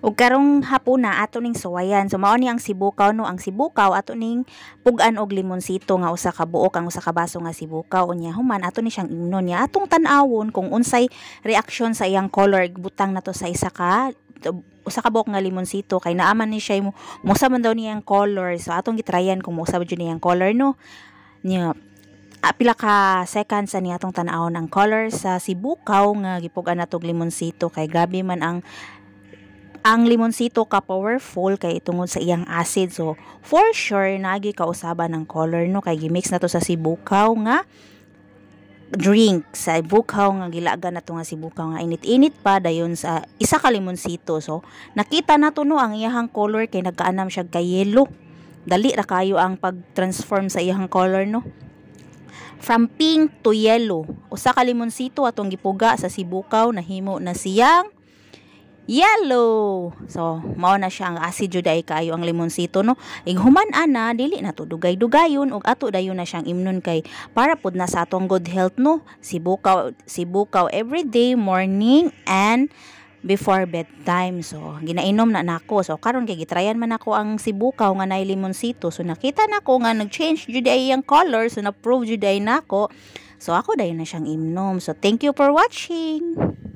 ug karong hapuna ato ning suwayan so mao ni ang sibukaw no ang sibukaw ato ning pug-an og limonsito nga usa ka buok ang usa ka baso nga sibukaw unya human ato ni siyang ingnon niya atong tan-awon kung unsay reaksyon sa iyang color butang nato sa isa ka usa ka buok nga limonsito kay naaman ni siya mo musa man daw niyang color so atong gitrayan kung musa jud niyang color no niya uh, pila ka seconds ani atong tan-awon ang color sa sibukaw nga gipugan natog limonsito kay gabi man ang ang limonsito ka powerful kay tungod sa iyang acid so for sure nagi kausaban ng color no kay gimix na to sa sibukaw nga drink sa bukaw nga gilaga na to nga sibukaw nga init-init pa dayon sa isa ka limonsito so nakita na to no ang iyang color kay nagkaanam siya kay yellow dali ra kayo ang pag-transform sa iyang color no from pink to yellow usa ka limonsito atong gipuga sa sibukaw nahimo na siyang yellow. So, mao na siya ang acid juday kayo ang limonsito no. Ing ana, dili na to dugay-dugayon ug ato dayon na siyang imnon kay para pud na sa atong good health no. Sibukaw sibukaw every day morning and before bedtime. So, ginainom na nako. So, karon kay gitrayan man ako ang sibukaw nga nay limonsito. So, nakita nako nga nag-change juday ang color. So, na-prove juday nako. so, ako dayon na siyang imnom. So, thank you for watching.